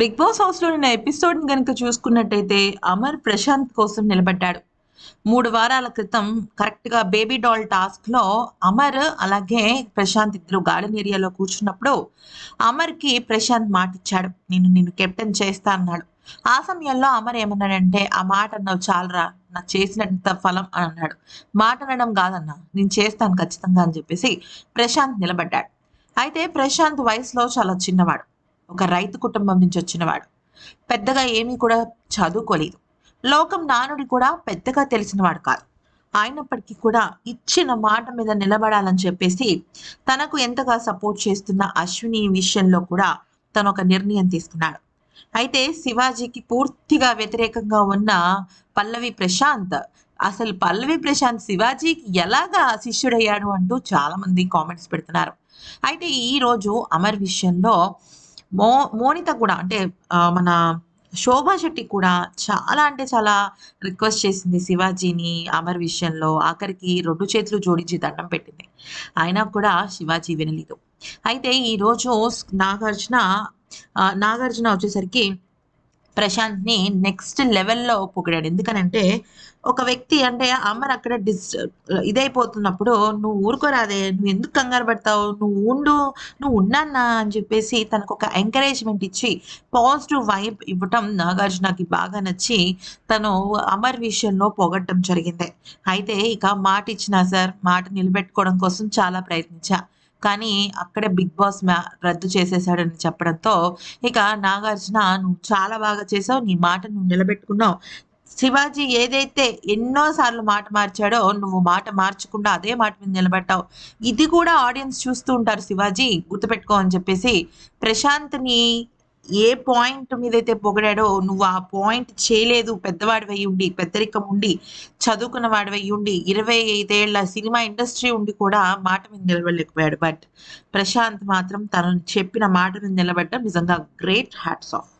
big boss హౌస్లో నిన్న ఎపిసోడ్ని కనుక చూసుకున్నట్టయితే అమర్ ప్రశాంత్ కోసం నిలబడ్డాడు మూడు వారాల క్రితం కరెక్ట్గా బేబీ డాల్ టాస్క్లో అమర్ అలాగే ప్రశాంత్ ఇద్దరు గార్డెన్ ఏరియాలో కూర్చున్నప్పుడు అమర్కి ప్రశాంత్ మాట ఇచ్చాడు నేను నిన్ను కెప్టెన్ చేస్తా అన్నాడు ఆ సమయంలో అమర్ ఏమన్నాడంటే ఆ మాట అన్నావు చాలరా నా చేసినంత ఫలం అని అన్నాడు మాట అనడం కాదన్నా నేను చేస్తాను ఖచ్చితంగా అని చెప్పేసి ప్రశాంత్ నిలబడ్డాడు అయితే ప్రశాంత్ వయసులో చాలా చిన్నవాడు ఒక రైతు కుటుంబం నుంచి వచ్చినవాడు పెద్దగా ఏమీ కూడా చదువుకోలేదు లోకం నానుడి కూడా పెద్దగా తెలిసినవాడు కాదు అయినప్పటికీ కూడా ఇచ్చిన మాట మీద నిలబడాలని చెప్పేసి తనకు ఎంతగా సపోర్ట్ చేస్తున్న అశ్విని విషయంలో కూడా తను ఒక నిర్ణయం తీసుకున్నాడు అయితే శివాజీకి పూర్తిగా వ్యతిరేకంగా ఉన్న పల్లవి ప్రశాంత్ అసలు పల్లవి ప్రశాంత్ శివాజీకి ఎలాగా శిష్యుడయ్యాడు అంటూ చాలా మంది కామెంట్స్ పెడుతున్నారు అయితే ఈ రోజు అమర్ విషయంలో మో మోనిత కూడా అంటే మన శోభా శెట్టి కూడా చాలా అంటే చాలా రిక్వెస్ట్ చేసింది శివాజీని అమర్ విషయంలో ఆఖరికి రెండు చేతులు జోడించి దండం పెట్టింది అయినా కూడా శివాజీ వినలేదు అయితే ఈరోజు నాగార్జున నాగార్జున వచ్చేసరికి ప్రశాంత్ ని నెక్స్ట్ లెవెల్లో పొగిడాడు ఎందుకనంటే ఒక వ్యక్తి అంటే అమర్ అక్కడ డిస్ ఇదైపోతున్నప్పుడు నువ్వు ఊరుకోరాదే నువ్వు ఎందుకు కంగారు పడతావు నువ్వు ఉండు నువ్వు ఉన్నానా అని చెప్పేసి తనకు ఒక ఎంకరేజ్మెంట్ ఇచ్చి పాజిటివ్ వైబ్ ఇవ్వటం నాగార్జునకి బాగా నచ్చి తను అమర్ విషయంలో పొగడటం జరిగింది అయితే ఇక మాట ఇచ్చిన సార్ మాట నిలబెట్టుకోవడం కోసం చాలా ప్రయత్నించా కానీ అక్కడే బిగ్ బాస్ మ్యా రద్దు చేసేసాడని చెప్పడంతో ఇక నాగార్జున నువ్వు చాలా బాగా చేసావు నీ మాట నువ్వు నిలబెట్టుకున్నావు శివాజీ ఏదైతే ఎన్నోసార్లు మాట మార్చాడో నువ్వు మాట మార్చకుండా అదే మాట మీద నిలబెట్టావు ఇది కూడా ఆడియన్స్ చూస్తూ ఉంటారు శివాజీ గుర్తుపెట్టుకో అని చెప్పేసి ప్రశాంత్ని ఏ పాయింట్ మీదైతే పొగిడాడో నువ్వు ఆ పాయింట్ చేయలేదు పెద్దవాడివై ఉండి పెద్దరికం ఉండి చదువుకున్న వాడివై ఉండి ఇరవై ఐదేళ్ల సినిమా ఇండస్ట్రీ ఉండి కూడా మాట మీద నిలబడలేకపోయాడు బట్ ప్రశాంత్ మాత్రం తను చెప్పిన మాట మీద నిలబడ్డం నిజంగా గ్రేట్ హ్యాట్స్ ఆఫ్